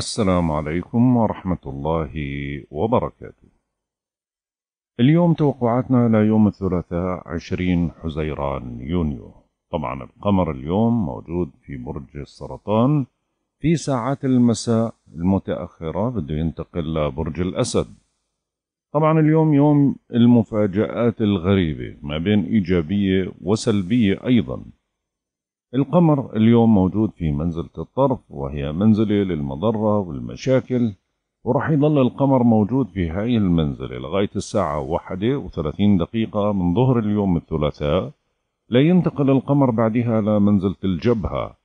السلام عليكم ورحمة الله وبركاته. اليوم توقعاتنا ليوم الثلاثاء عشرين حزيران يونيو. طبعا القمر اليوم موجود في برج السرطان في ساعات المساء المتأخرة بده ينتقل لبرج الأسد. طبعا اليوم يوم المفاجآت الغريبة ما بين إيجابية وسلبية أيضا. القمر اليوم موجود في منزلة الطرف وهي منزلة للمضرة والمشاكل ورح يضل القمر موجود في هاي المنزلة لغاية الساعة واحدة وثلاثين دقيقة من ظهر اليوم الثلاثاء لينتقل القمر بعدها لمنزلة الجبهة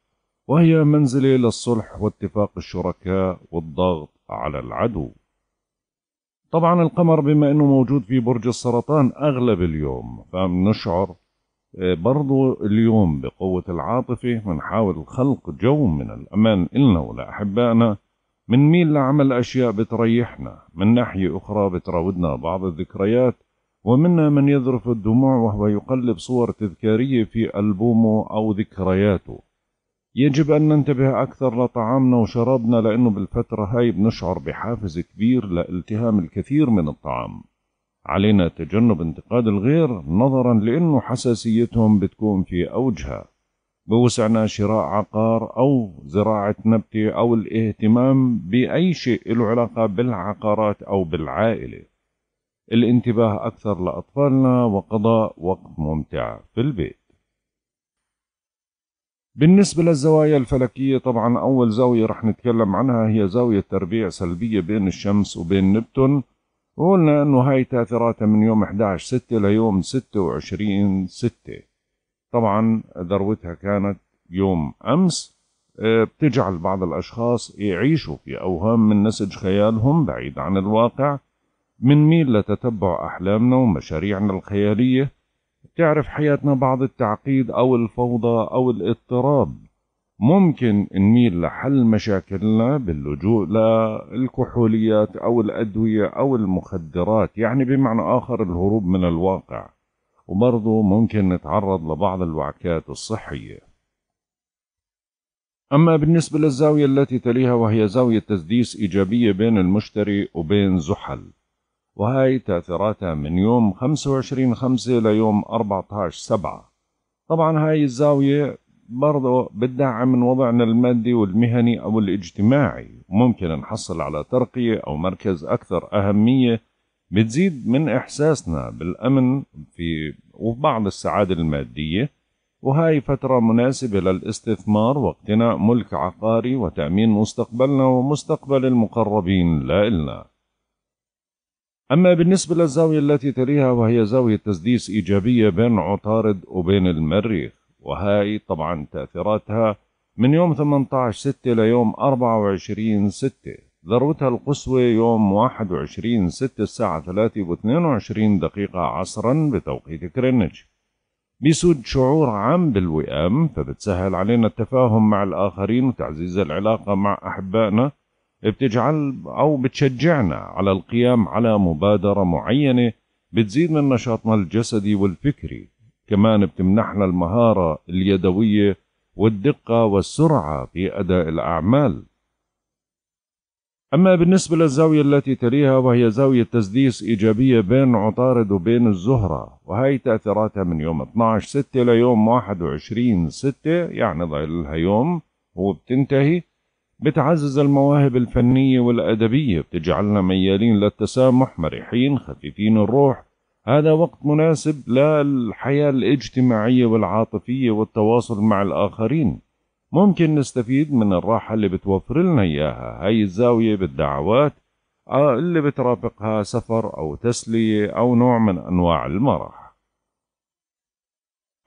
وهي منزلة للصلح واتفاق الشركاء والضغط على العدو طبعا القمر بما أنه موجود في برج السرطان أغلب اليوم فبنشعر برضو اليوم بقوة العاطفة بنحاول خلق جو من الأمان إلنا ولأحبائنا منميل لعمل أشياء بتريحنا من ناحية أخرى بتراودنا بعض الذكريات ومنا من يذرف الدموع وهو يقلب صور تذكارية في ألبومه أو ذكرياته يجب أن ننتبه أكثر لطعامنا وشرابنا لأنه بالفترة هاي بنشعر بحافز كبير لالتهام الكثير من الطعام علينا تجنب انتقاد الغير نظرا لأنه حساسيتهم بتكون في أوجها بوسعنا شراء عقار أو زراعة نبتة أو الاهتمام بأي شيء له علاقة بالعقارات أو بالعائلة الانتباه أكثر لأطفالنا وقضاء وقت ممتع في البيت بالنسبة للزوايا الفلكية طبعا أول زاوية رح نتكلم عنها هي زاوية تربيع سلبية بين الشمس وبين نبتون وقلنا انه هاي تاثيراتها من يوم 11 6 ليوم 26 6 طبعا ذروتها كانت يوم امس آه، بتجعل بعض الاشخاص يعيشوا في اوهام من نسج خيالهم بعيد عن الواقع بنميل لتتبع احلامنا ومشاريعنا الخياليه تعرف حياتنا بعض التعقيد او الفوضى او الاضطراب ممكن نميل لحل مشاكلنا باللجوء للكحوليات أو الأدوية أو المخدرات يعني بمعنى آخر الهروب من الواقع وبرضه ممكن نتعرض لبعض الوعكات الصحية أما بالنسبة للزاوية التي تليها وهي زاوية تسديس إيجابية بين المشتري وبين زحل وهي تأثيراتها من يوم 25 5 ليوم 14 7 طبعا هاي الزاوية برضه بتدعم من وضعنا المادي والمهني أو الاجتماعي ممكن نحصل على ترقية أو مركز أكثر أهمية بتزيد من إحساسنا بالأمن في وبعض السعادة المادية وهاي فترة مناسبة للاستثمار واقتناء ملك عقاري وتأمين مستقبلنا ومستقبل المقربين لا إلنا أما بالنسبة للزاوية التي تليها وهي زاوية تسديس إيجابية بين عطارد وبين المريخ وهاي طبعا تأثيراتها من يوم 18 ستة ليوم 24 ستة ذروتها القصوى يوم 21 ستة الساعة 3 و 22 دقيقة عصرا بتوقيت كرينتش بيسود شعور عام بالوئام فبتسهل علينا التفاهم مع الآخرين وتعزيز العلاقة مع أحبائنا بتجعل أو بتشجعنا على القيام على مبادرة معينة بتزيد من نشاطنا الجسدي والفكري كمان بتمنحنا المهارة اليدوية والدقة والسرعة في أداء الأعمال أما بالنسبة للزاوية التي تليها وهي زاوية تسديس إيجابية بين عطارد وبين الزهرة وهي تأثيراتها من يوم 12 6 ليوم 21 6 يعني ظلها يوم وبتنتهي بتعزز المواهب الفنية والأدبية بتجعلنا ميالين للتسامح مرحين خفيفين الروح هذا وقت مناسب للحياة الاجتماعية والعاطفية والتواصل مع الآخرين ممكن نستفيد من الراحة اللي بتوفر لنا إياها هاي الزاوية بالدعوات آه، اللي بترافقها سفر أو تسلية أو نوع من أنواع المرح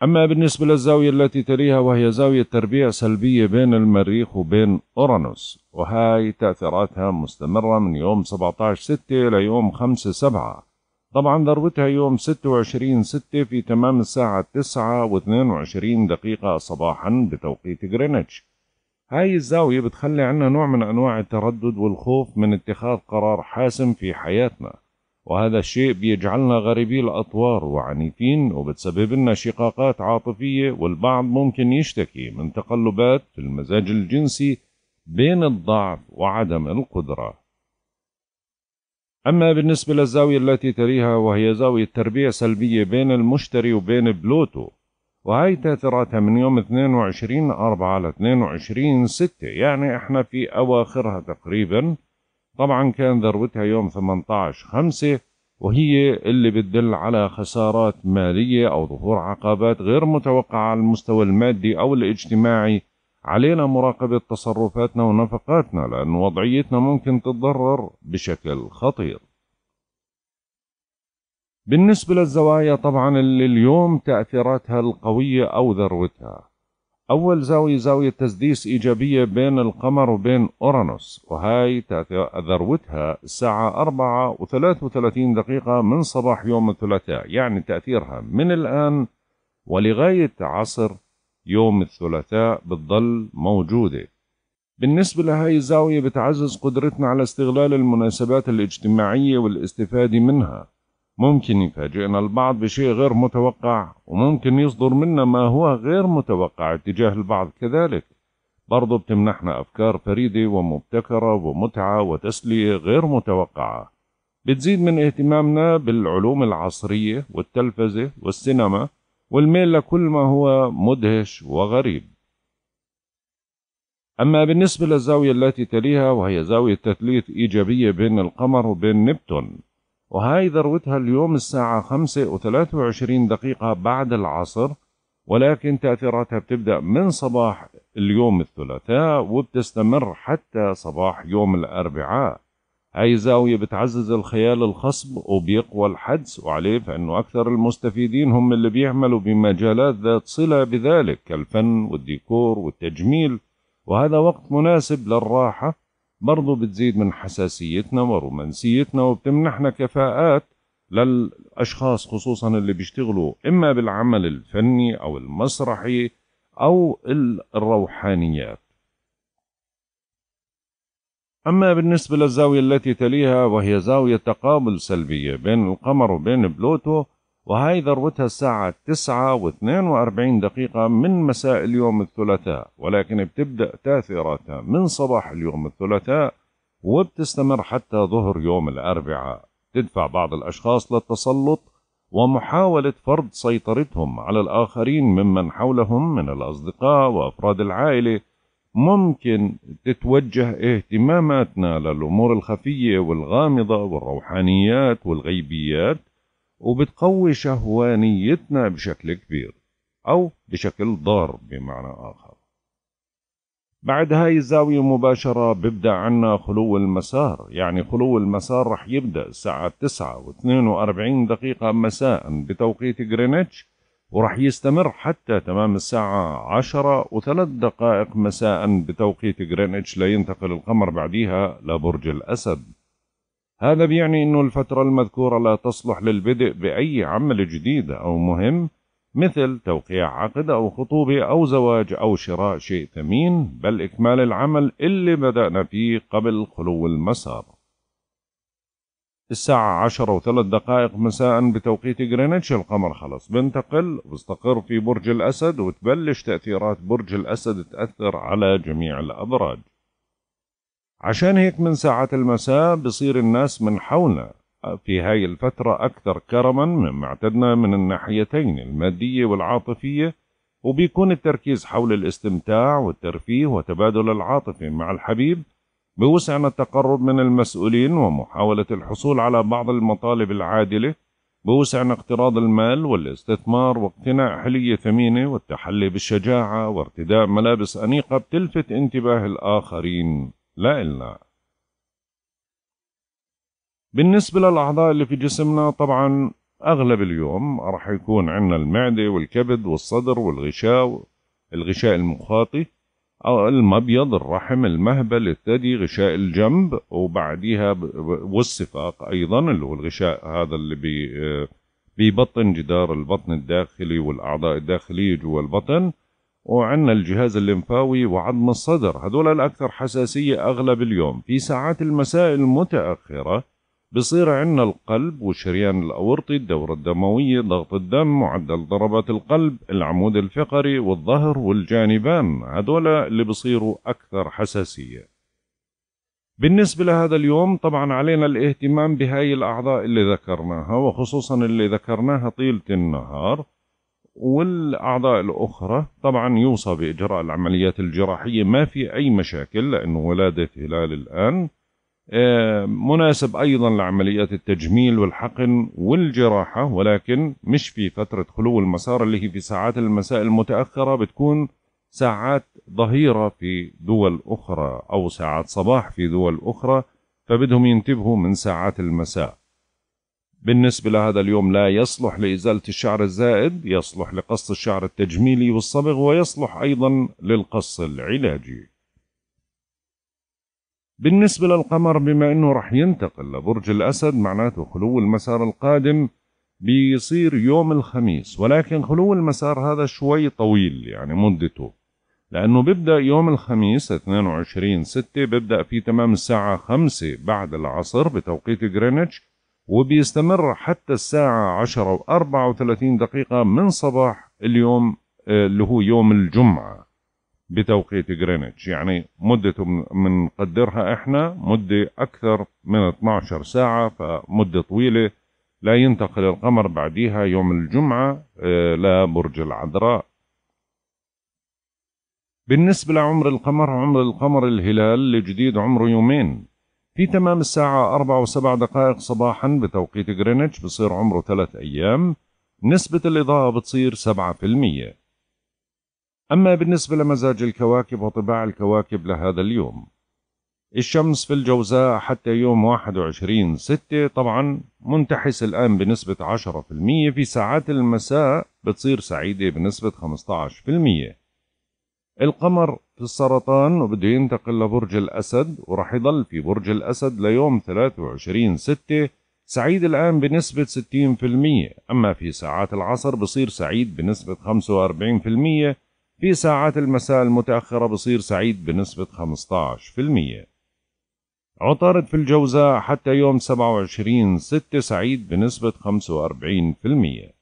أما بالنسبة للزاوية التي تليها وهي زاوية تربيع سلبية بين المريخ وبين أورانوس وهاي تأثيراتها مستمرة من يوم 17/6 ليوم 5/7 طبعا ذروتها يوم 26 ستة في تمام الساعة 9 و22 دقيقة صباحا بتوقيت غرينتش هاي الزاوية بتخلي عنا نوع من أنواع التردد والخوف من اتخاذ قرار حاسم في حياتنا وهذا الشيء بيجعلنا غريبي الأطوار وعنيفين وبتسبب لنا شقاقات عاطفية والبعض ممكن يشتكي من تقلبات في المزاج الجنسي بين الضعف وعدم القدرة أما بالنسبة للزاوية التي تليها وهي زاوية تربيع سلبية بين المشتري وبين بلوتو وهي تأثيراتها من يوم 22 أربعة ل 22 ستة يعني احنا في أواخرها تقريبا طبعا كان ذروتها يوم 18 خمسة وهي اللي بتدل على خسارات مالية أو ظهور عقبات غير متوقعة على المستوى المادي أو الاجتماعي علينا مراقبة تصرفاتنا ونفقاتنا لأن وضعيتنا ممكن تتضرر بشكل خطير بالنسبة للزوايا طبعا اللي اليوم تأثيراتها القوية أو ذروتها أول زاوية زاوية تسديس إيجابية بين القمر وبين أورانوس وهاي ذروتها الساعة أربعة وثلاث وثلاثين دقيقة من صباح يوم الثلاثاء يعني تأثيرها من الآن ولغاية عصر يوم الثلاثاء بتضل موجودة بالنسبة لهاي الزاوية بتعزز قدرتنا على استغلال المناسبات الاجتماعية والاستفادة منها ممكن يفاجئنا البعض بشيء غير متوقع وممكن يصدر منا ما هو غير متوقع اتجاه البعض كذلك برضو بتمنحنا أفكار فريدة ومبتكرة ومتعة وتسلية غير متوقعة بتزيد من اهتمامنا بالعلوم العصرية والتلفزة والسينما والميل لكل ما هو مدهش وغريب أما بالنسبة للزاوية التي تليها وهي زاوية تثليث إيجابية بين القمر وبين نبتون وهاي ذروتها اليوم الساعة 5 و23 دقيقة بعد العصر ولكن تأثيراتها بتبدأ من صباح اليوم الثلاثاء وبتستمر حتى صباح يوم الأربعاء أي زاوية بتعزز الخيال الخصب وبيقوى الحدس وعليه فإنه أكثر المستفيدين هم اللي بيعملوا بمجالات ذات صلة بذلك كالفن والديكور والتجميل وهذا وقت مناسب للراحة برضو بتزيد من حساسيتنا ورومانسيتنا وبتمنحنا كفاءات للأشخاص خصوصا اللي بيشتغلوا إما بالعمل الفني أو المسرحي أو الروحانيات أما بالنسبة للزاوية التي تليها وهي زاوية تقابل سلبية بين القمر وبين بلوتو وهي ذروتها الساعة 9 و42 دقيقة من مساء اليوم الثلاثاء ولكن بتبدأ تاثيراتها من صباح اليوم الثلاثاء وبتستمر حتى ظهر يوم الأربعاء تدفع بعض الأشخاص للتسلط ومحاولة فرض سيطرتهم على الآخرين ممن حولهم من الأصدقاء وأفراد العائلة ممكن تتوجه اهتماماتنا للأمور الخفية والغامضة والروحانيات والغيبيات وبتقوي شهوانيتنا بشكل كبير أو بشكل ضار بمعنى آخر بعد هاي الزاوية مباشرة ببدأ عنا خلو المسار يعني خلو المسار رح يبدأ الساعة 9 و42 دقيقة مساء بتوقيت غرينتش وراح يستمر حتى تمام الساعة عشرة وثلاث دقائق مساء بتوقيت غرينتش لينتقل القمر بعديها لبرج الأسد هذا بيعني أنه الفترة المذكورة لا تصلح للبدء بأي عمل جديد أو مهم مثل توقيع عقد أو خطوبة أو زواج أو شراء شيء ثمين بل إكمال العمل اللي بدأنا فيه قبل خلو المسار الساعة عشرة وثلاث دقائق مساء بتوقيت غرينتش القمر خلص بنتقل بستقر في برج الأسد وتبلش تأثيرات برج الأسد تأثر على جميع الأبراج عشان هيك من ساعات المساء بصير الناس من حولنا في هاي الفترة أكثر كرما مما اعتدنا من الناحيتين المادية والعاطفية وبيكون التركيز حول الاستمتاع والترفيه وتبادل العاطفة مع الحبيب بوسعنا التقرب من المسؤولين ومحاولة الحصول على بعض المطالب العادلة بوسعنا اقتراض المال والاستثمار واقتناء حلية ثمينة والتحلي بالشجاعة وارتداء ملابس أنيقة بتلفت انتباه الآخرين لا إلا بالنسبة للأعضاء اللي في جسمنا طبعا أغلب اليوم راح يكون عندنا المعدة والكبد والصدر والغشاء الغشاء المخاطي المبيض الرحم المهبل الثدي غشاء الجنب وبعديها والصفاق ايضا اللي هو الغشاء هذا اللي بي آه، بيبطن جدار البطن الداخلي والاعضاء الداخليه جوا البطن وعندنا الجهاز الليمفاوي وعظم الصدر هذول الاكثر حساسيه اغلب اليوم في ساعات المساء المتاخره بصير عندنا القلب والشريان الأورطي الدورة الدموية ضغط الدم معدل ضربات القلب العمود الفقري والظهر والجانبان هذول اللي بصيروا أكثر حساسية بالنسبة لهذا اليوم طبعا علينا الاهتمام بهاي الأعضاء اللي ذكرناها وخصوصا اللي ذكرناها طيلة النهار والأعضاء الأخرى طبعا يوصى بإجراء العمليات الجراحية ما في أي مشاكل لأنه ولادة هلال الآن مناسب أيضا لعمليات التجميل والحقن والجراحة ولكن مش في فترة خلو المسار اللي هي في ساعات المساء المتأخرة بتكون ساعات ظهيرة في دول أخرى أو ساعات صباح في دول أخرى فبدهم ينتبهوا من ساعات المساء بالنسبة لهذا اليوم لا يصلح لإزالة الشعر الزائد يصلح لقص الشعر التجميلي والصبغ ويصلح أيضا للقص العلاجي بالنسبة للقمر بما أنه رح ينتقل لبرج الأسد معناته خلو المسار القادم بيصير يوم الخميس ولكن خلو المسار هذا شوي طويل يعني مدته لأنه بيبدأ يوم الخميس 22 6 بيبدأ في تمام الساعة 5 بعد العصر بتوقيت غرينتش وبيستمر حتى الساعة 10 و 34 دقيقة من صباح اليوم آه، اللي هو يوم الجمعة بتوقيت جرينتش يعني مدته بنقدرها احنا مدة أكثر من 12 ساعة فمدة طويلة لا ينتقل القمر بعديها يوم الجمعة آه، لبرج العذراء بالنسبة لعمر القمر عمر القمر الهلال الجديد عمره يومين في تمام الساعة 4 وسبع دقائق صباحا بتوقيت جرينتش بصير عمره 3 أيام نسبة الإضاءة بتصير 7% أما بالنسبة لمزاج الكواكب وطباع الكواكب لهذا اليوم الشمس في الجوزاء حتى يوم 21 6 طبعا منتحس الآن بنسبة 10% في ساعات المساء بتصير سعيدة بنسبة 15% القمر في السرطان وبده ينتقل لبرج الأسد ورح يضل في برج الأسد ليوم 23 6 سعيد الآن بنسبة 60% أما في ساعات العصر بصير سعيد بنسبة 45% في ساعات المساء المتأخرة بصير سعيد بنسبة 15% عطارد في الجوزاء حتى يوم 27 6 سعيد بنسبة 45%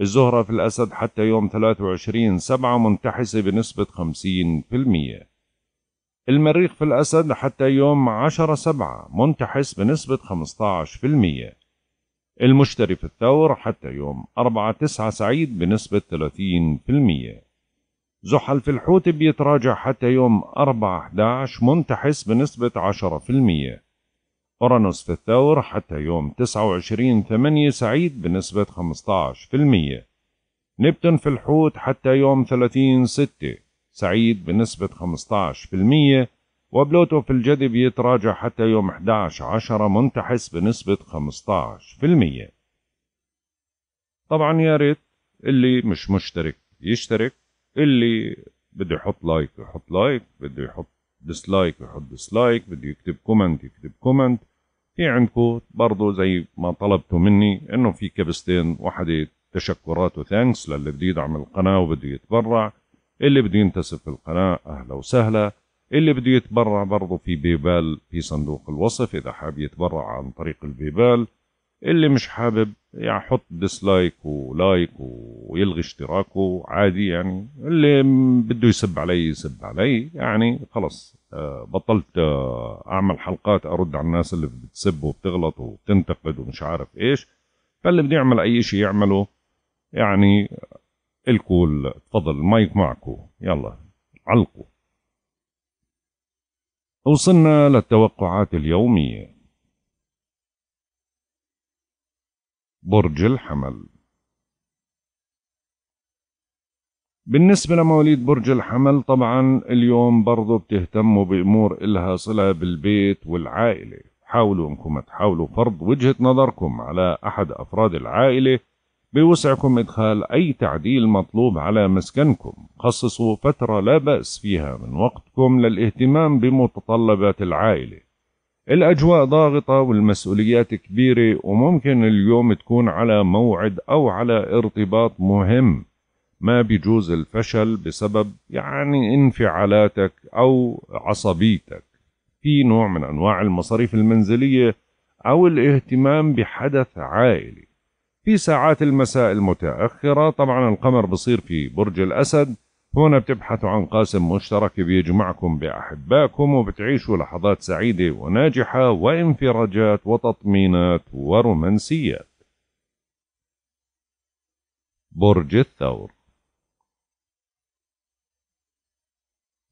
الزهرة في الأسد حتى يوم 23 7 منتحسة بنسبة 50% المريخ في الأسد حتى يوم 10 7 منتحس بنسبة 15% المشتري في الثور حتى يوم 4 9 سعيد بنسبة 30% زحل في الحوت بيتراجع حتى يوم 4/11 منتحس بنسبة 10% أورانوس في الثور حتى يوم 29/8 سعيد بنسبة 15% نبتون في الحوت حتى يوم 30/6 سعيد بنسبة 15% وبلوتو في الجدي بيتراجع حتى يوم 11/10 منتحس بنسبة 15% طبعا يا ريت اللي مش مشترك يشترك اللي بده يحط لايك يحط لايك بده يحط ديسلايك يحط ديسلايك بده يكتب كومنت يكتب كومنت في عندكم برضه زي ما طلبتوا مني انه في كبستين واحدة تشكرات وثانكس للي بده يدعم القناة وبده يتبرع اللي بده ينتسب في القناة اهلا وسهلا اللي بده يتبرع برضه في بيبال في صندوق الوصف اذا حاب يتبرع عن طريق البيبال اللي مش حابب يعني حط ديسلايك ولايك ويلغي اشتراكه عادي يعني اللي بده يسب علي يسب علي يعني خلص آه، بطلت آه، اعمل حلقات ارد على الناس اللي بتسب وبتغلط وبتنتقد ومش عارف ايش فاللي بده يعمل اي شيء يعمله يعني الكو تفضل المايك معكو يلا علقوا وصلنا للتوقعات اليوميه برج الحمل بالنسبة لمواليد برج الحمل طبعا اليوم برضو بتهتموا بأمور إلها صلة بالبيت والعائلة حاولوا أنكم تحاولوا فرض وجهة نظركم على أحد أفراد العائلة بوسعكم إدخال أي تعديل مطلوب على مسكنكم خصصوا فترة لا بأس فيها من وقتكم للاهتمام بمتطلبات العائلة الأجواء ضاغطة والمسؤوليات كبيرة وممكن اليوم تكون على موعد أو على ارتباط مهم ما بيجوز الفشل بسبب يعني انفعالاتك أو عصبيتك في نوع من أنواع المصاريف المنزلية أو الاهتمام بحدث عائلي في ساعات المساء المتأخرة طبعا القمر بصير في برج الأسد هنا بتبحثوا عن قاسم مشترك بيجمعكم بأحبائكم وبتعيشوا لحظات سعيدة وناجحة وانفراجات وتطمينات ورومانسيات برج الثور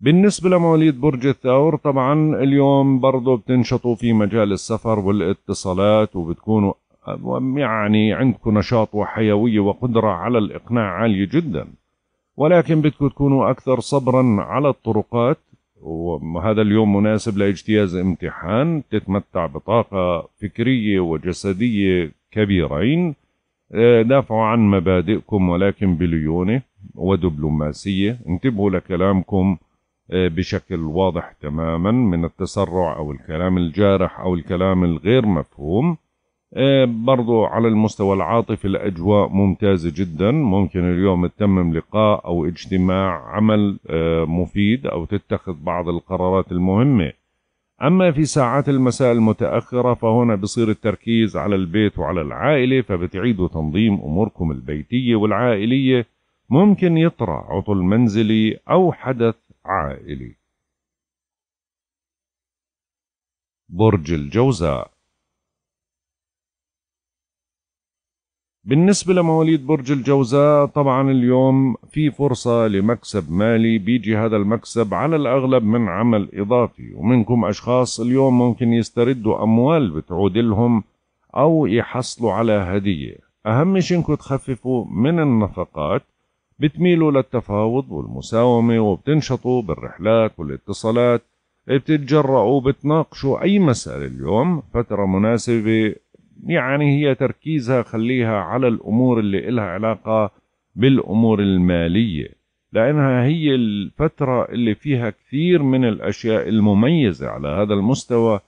بالنسبة لمواليد برج الثور طبعا اليوم برضو بتنشطوا في مجال السفر والاتصالات وبتكونوا يعني عندكم نشاط وحيوية وقدرة على الإقناع عالية جداً ولكن بدكم تكونوا أكثر صبرا على الطرقات وهذا اليوم مناسب لاجتياز امتحان تتمتع بطاقة فكرية وجسدية كبيرين آه، دافعوا عن مبادئكم ولكن بليونة ودبلوماسية انتبهوا لكلامكم آه، بشكل واضح تماما من التسرع أو الكلام الجارح أو الكلام الغير مفهوم إيه، برضو على المستوى العاطفي الأجواء ممتازة جدا ممكن اليوم تتمم لقاء أو اجتماع عمل إيه، مفيد أو تتخذ بعض القرارات المهمة أما في ساعات المساء المتأخرة فهنا بصير التركيز على البيت وعلى العائلة فبتعيدوا تنظيم أموركم البيتية والعائلية ممكن يطرأ عطل منزلي أو حدث عائلي برج الجوزاء بالنسبة لمواليد برج الجوزاء طبعا اليوم في فرصة لمكسب مالي بيجي هذا المكسب على الأغلب من عمل إضافي ومنكم أشخاص اليوم ممكن يستردوا أموال بتعود لهم أو يحصلوا على هدية أهم شيء إنكم تخففوا من النفقات بتميلوا للتفاوض والمساومة وبتنشطوا بالرحلات والاتصالات بتتجرأوا بتناقشوا أي مسألة اليوم فترة مناسبة يعني هي تركيزها خليها على الأمور اللي إلها علاقة بالأمور المالية لأنها هي الفترة اللي فيها كثير من الأشياء المميزة على هذا المستوى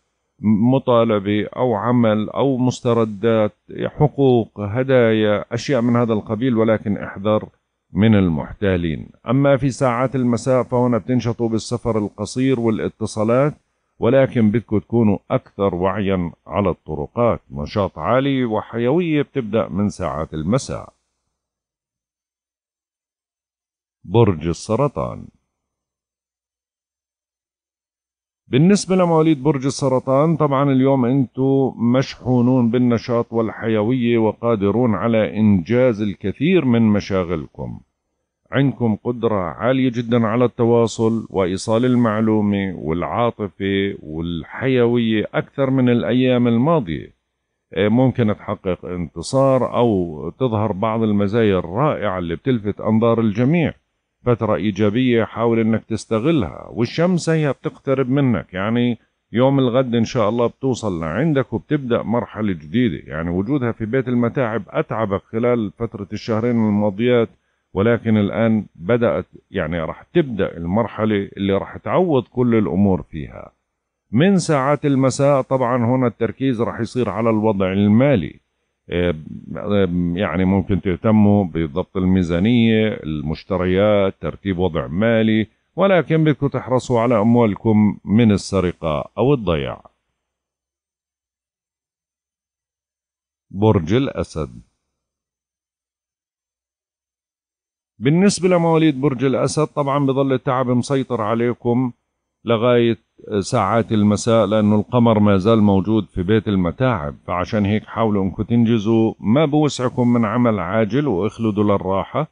مطالبة أو عمل أو مستردات حقوق هدايا أشياء من هذا القبيل ولكن احذر من المحتالين أما في ساعات المساء فهنا بتنشطوا بالسفر القصير والاتصالات ولكن بدكم تكونوا أكثر وعيا على الطرقات نشاط عالي وحيوية بتبدأ من ساعات المساء برج السرطان بالنسبة لمواليد برج السرطان طبعا اليوم انتو مشحونون بالنشاط والحيوية وقادرون على إنجاز الكثير من مشاغلكم عندكم قدرة عالية جدا على التواصل وإيصال المعلومة والعاطفة والحيوية أكثر من الأيام الماضية إيه، ممكن تحقق انتصار أو تظهر بعض المزايا الرائعة اللي بتلفت أنظار الجميع فترة إيجابية حاول أنك تستغلها والشمس هي بتقترب منك يعني يوم الغد إن شاء الله بتوصل لعندك وبتبدأ مرحلة جديدة يعني وجودها في بيت المتاعب أتعبك خلال فترة الشهرين الماضيات ولكن الآن بدأت يعني راح تبدأ المرحلة اللي راح تعوض كل الأمور فيها من ساعات المساء طبعا هنا التركيز راح يصير على الوضع المالي آه، يعني ممكن تهتموا بضبط الميزانية المشتريات ترتيب وضع مالي ولكن بدكم تحرصوا على أموالكم من السرقة أو الضياع برج الأسد بالنسبة لمواليد برج الأسد طبعا بظل التعب مسيطر عليكم لغاية ساعات المساء لأنه القمر ما زال موجود في بيت المتاعب فعشان هيك حاولوا أنكم تنجزوا ما بوسعكم من عمل عاجل واخلدوا للراحة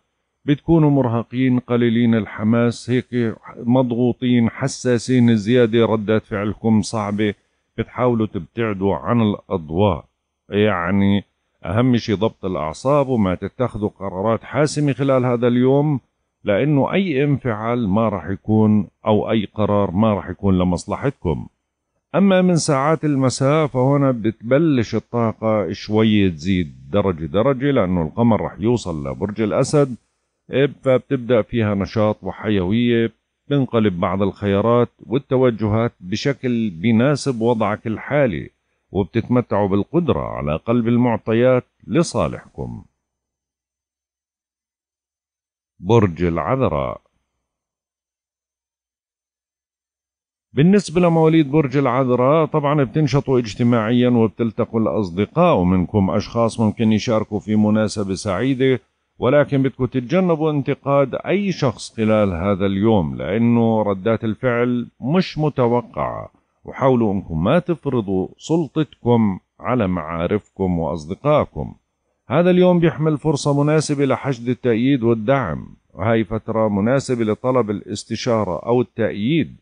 بتكونوا مرهقين قليلين الحماس هيك مضغوطين حساسين زيادة ردات فعلكم صعبة بتحاولوا تبتعدوا عن الأضواء يعني أهم شيء ضبط الأعصاب وما تتخذوا قرارات حاسمة خلال هذا اليوم لأنه أي انفعال ما رح يكون أو أي قرار ما رح يكون لمصلحتكم أما من ساعات المساء فهنا بتبلش الطاقة شوية تزيد درجة درجة لأنه القمر رح يوصل لبرج الأسد فبتبدأ فيها نشاط وحيوية بنقلب بعض الخيارات والتوجهات بشكل بيناسب وضعك الحالي وبتتمتعوا بالقدرة على قلب المعطيات لصالحكم برج العذراء بالنسبة لمواليد برج العذراء طبعا بتنشطوا اجتماعيا وبتلتقوا الأصدقاء ومنكم أشخاص ممكن يشاركوا في مناسبة سعيدة ولكن بدكم تتجنبوا انتقاد أي شخص خلال هذا اليوم لأنه ردات الفعل مش متوقعة وحاولوا أنكم ما تفرضوا سلطتكم على معارفكم وأصدقائكم هذا اليوم بيحمل فرصة مناسبة لحشد التأييد والدعم وهي فترة مناسبة لطلب الاستشارة أو التأييد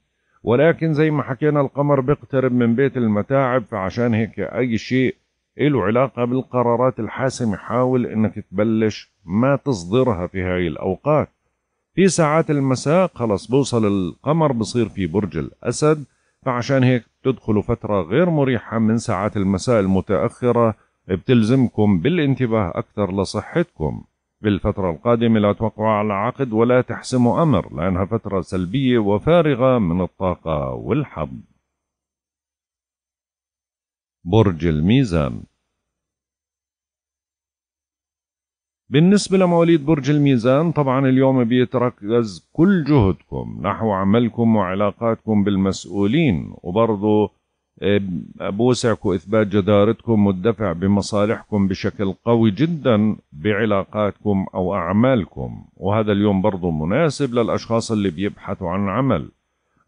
ولكن زي ما حكينا القمر بيقترب من بيت المتاعب فعشان هيك أي شيء له علاقة بالقرارات الحاسمة حاول إنك تبلش ما تصدرها في هاي الأوقات في ساعات المساء خلص بوصل القمر بصير في برج الأسد فعشان هيك تدخلوا فترة غير مريحة من ساعات المساء المتأخرة بتلزمكم بالانتباه أكثر لصحتكم بالفترة القادمة لا توقعوا على عقد ولا تحسموا أمر لأنها فترة سلبية وفارغة من الطاقة والحظ برج الميزان بالنسبة لمواليد برج الميزان طبعا اليوم بيتركز كل جهدكم نحو عملكم وعلاقاتكم بالمسؤولين وبرضه آه، بوسعكم إثبات جدارتكم والدفع بمصالحكم بشكل قوي جدا بعلاقاتكم أو أعمالكم وهذا اليوم برضه مناسب للأشخاص اللي بيبحثوا عن عمل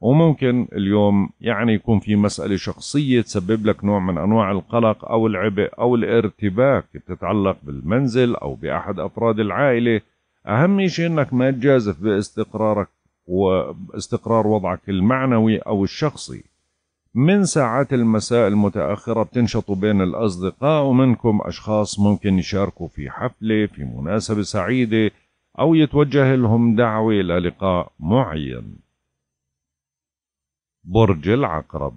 وممكن اليوم يعني يكون في مسألة شخصية تسبب لك نوع من أنواع القلق أو العبء أو الارتباك تتعلق بالمنزل أو بأحد أفراد العائلة أهم شيء أنك ما تجازف باستقرارك واستقرار وضعك المعنوي أو الشخصي من ساعات المساء المتأخرة بتنشطوا بين الأصدقاء ومنكم أشخاص ممكن يشاركوا في حفلة في مناسبة سعيدة أو يتوجه لهم دعوة إلى لقاء معين برج العقرب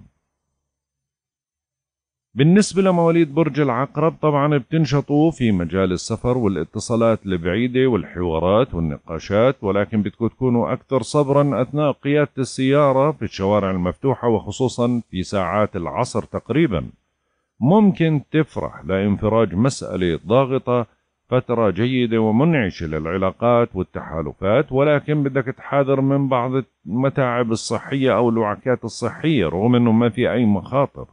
بالنسبة لمواليد برج العقرب طبعا بتنشطوا في مجال السفر والاتصالات البعيدة والحوارات والنقاشات ولكن بدكم تكونوا أكثر صبرا أثناء قيادة السيارة في الشوارع المفتوحة وخصوصا في ساعات العصر تقريبا ممكن تفرح لانفراج مسألة ضاغطة فترة جيدة ومنعشة للعلاقات والتحالفات ولكن بدك تحاذر من بعض المتاعب الصحية أو الوعكات الصحية رغم أنه ما في أي مخاطر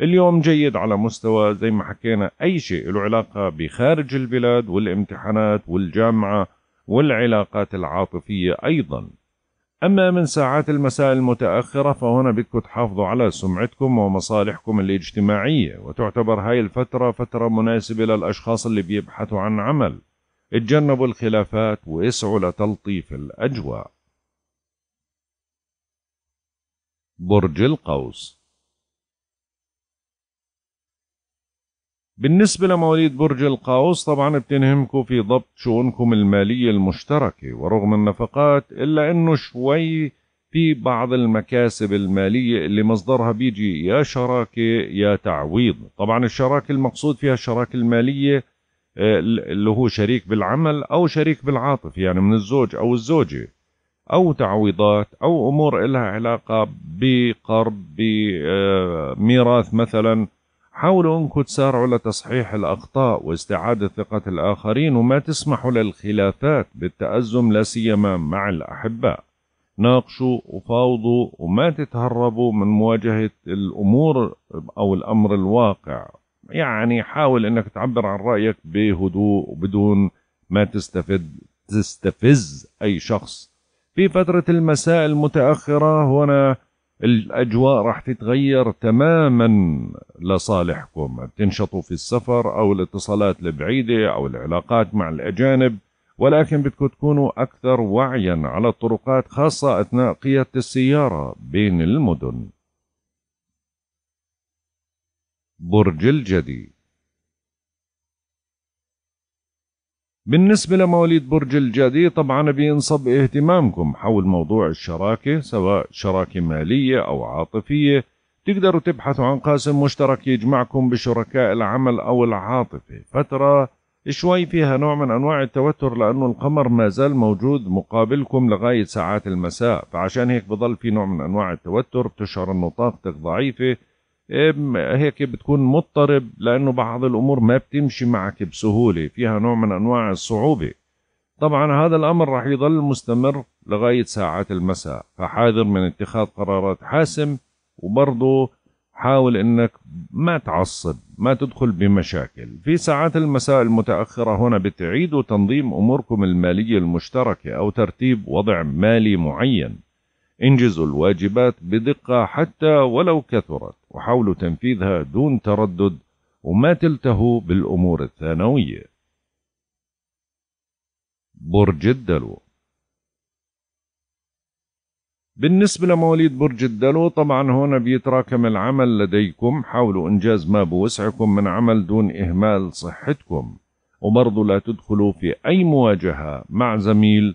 اليوم جيد على مستوى زي ما حكينا أي شيء له علاقة بخارج البلاد والامتحانات والجامعة والعلاقات العاطفية أيضاً أما من ساعات المساء المتأخرة فهنا بدكم تحافظوا على سمعتكم ومصالحكم الاجتماعية وتعتبر هاي الفترة فترة مناسبة للأشخاص اللي بيبحثوا عن عمل اتجنبوا الخلافات واسعوا لتلطيف الأجواء برج القوس بالنسبة لمواليد برج القوس طبعا بتنهمكوا في ضبط شؤونكم المالية المشتركة ورغم النفقات إلا أنه شوي في بعض المكاسب المالية اللي مصدرها بيجي يا شراكة يا تعويض طبعا الشراكة المقصود فيها الشراكة المالية آه، اللي هو شريك بالعمل أو شريك بالعاطف يعني من الزوج أو الزوجة أو تعويضات أو أمور إلها علاقة بقرض بميراث مثلاً حاولوا أنكم تسارعوا لتصحيح الأخطاء واستعادة ثقة الآخرين وما تسمحوا للخلافات بالتأزم لا سيما مع الأحباء ناقشوا وفاوضوا وما تتهربوا من مواجهة الأمور أو الأمر الواقع يعني حاول أنك تعبر عن رأيك بهدوء وبدون ما تستفد تستفز أي شخص في فترة المساء المتأخرة هنا الاجواء راح تتغير تماما لصالحكم بتنشطوا في السفر او الاتصالات البعيده او العلاقات مع الاجانب ولكن بدكم تكونوا اكثر وعيا على الطرقات خاصه اثناء قياده السياره بين المدن برج الجدي بالنسبة لمواليد برج الجدي طبعا بينصب اهتمامكم حول موضوع الشراكة سواء شراكة مالية أو عاطفية تقدروا تبحثوا عن قاسم مشترك يجمعكم بشركاء العمل أو العاطفة فترة شوي فيها نوع من أنواع التوتر لأنه القمر ما زال موجود مقابلكم لغاية ساعات المساء فعشان هيك بضل في نوع من أنواع التوتر بتشعر أنه طاقتك ضعيفة هيك بتكون مضطرب لانه بعض الامور ما بتمشي معك بسهوله فيها نوع من انواع الصعوبه طبعا هذا الامر راح يظل مستمر لغايه ساعات المساء فحاذر من اتخاذ قرارات حاسم وبرضه حاول انك ما تعصب ما تدخل بمشاكل في ساعات المساء المتاخره هنا بتعيدوا تنظيم اموركم الماليه المشتركه او ترتيب وضع مالي معين انجزوا الواجبات بدقه حتى ولو كثرت وحاولوا تنفيذها دون تردد وما تلتهوا بالأمور الثانوية برج الدلو بالنسبة لمواليد برج الدلو طبعا هنا بيتراكم العمل لديكم حاولوا إنجاز ما بوسعكم من عمل دون إهمال صحتكم وبرضه لا تدخلوا في أي مواجهة مع زميل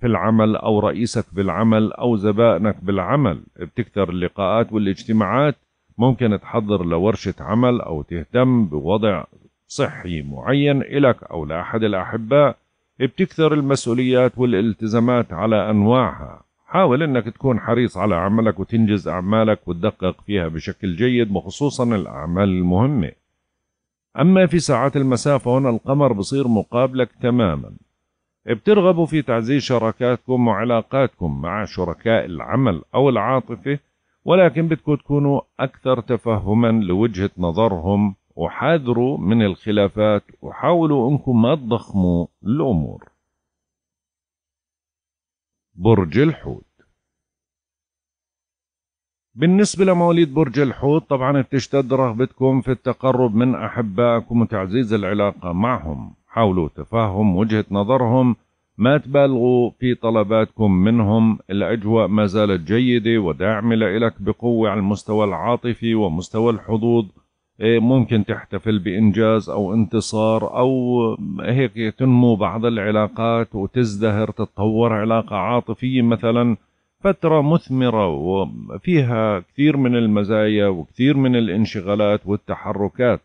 في العمل أو رئيسك بالعمل أو زبائنك بالعمل بتكثر اللقاءات والاجتماعات ممكن تحضر لورشة عمل أو تهتم بوضع صحي معين إلك أو لأحد الأحباء بتكثر المسؤوليات والالتزامات على أنواعها حاول أنك تكون حريص على عملك وتنجز أعمالك وتدقق فيها بشكل جيد وخصوصا الأعمال المهمة أما في ساعات المسافة هنا القمر بصير مقابلك تماما بترغبوا في تعزيز شراكاتكم وعلاقاتكم مع شركاء العمل أو العاطفة ولكن بدكم تكونوا أكثر تفهما لوجهة نظرهم وحاذروا من الخلافات وحاولوا أنكم ما تضخموا الأمور برج الحوت بالنسبة لمواليد برج الحوت طبعا بتشتد رغبتكم في التقرب من أحبائكم وتعزيز العلاقة معهم حاولوا تفهم وجهة نظرهم ما تبالغوا في طلباتكم منهم الأجواء ما زالت جيدة ودعم لك بقوة على المستوى العاطفي ومستوى الحظوظ إيه، ممكن تحتفل بإنجاز أو انتصار أو هيك تنمو بعض العلاقات وتزدهر تتطور علاقة عاطفية مثلا فترة مثمرة وفيها كثير من المزايا وكثير من الانشغالات والتحركات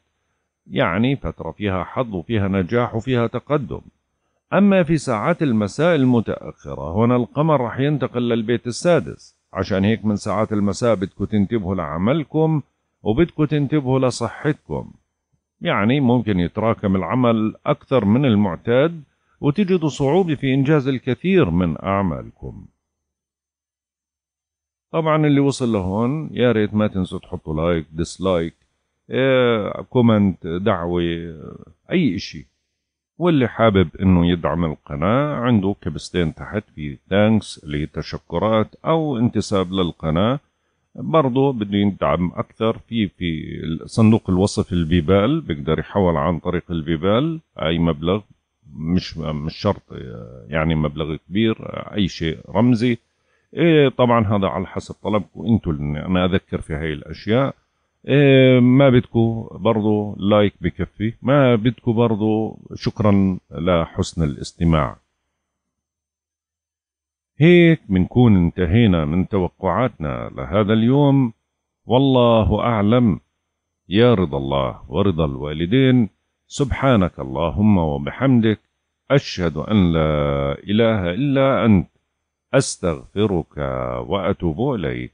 يعني فترة فيها حظ وفيها نجاح وفيها تقدم أما في ساعات المساء المتأخرة هنا القمر رح ينتقل للبيت السادس عشان هيك من ساعات المساء بدكم تنتبهوا لعملكم وبدكم تنتبهوا لصحتكم يعني ممكن يتراكم العمل أكثر من المعتاد وتجدوا صعوبة في إنجاز الكثير من أعمالكم طبعا اللي وصل لهون يا ريت ما تنسوا تحطوا لايك ديسلايك إيه، كومنت دعوة أي إشي واللي حابب انه يدعم القناة عنده كبستين تحت في ثانكس لتشكرات او انتساب للقناة برضه بده يدعم اكثر في في صندوق الوصف البيبال بيقدر يحول عن طريق البيبال اي مبلغ مش مش شرط يعني مبلغ كبير اي شيء رمزي إيه طبعا هذا على حسب طلبكم انتم انا اذكر في هاي الاشياء إيه، ما بدكم برضو لايك بكفي ما بدكم برضو شكرا لحسن الاستماع هيك بنكون انتهينا من توقعاتنا لهذا اليوم والله أعلم يا رضا الله ورضا الوالدين سبحانك اللهم وبحمدك أشهد أن لا إله إلا أنت أستغفرك وأتوب إليك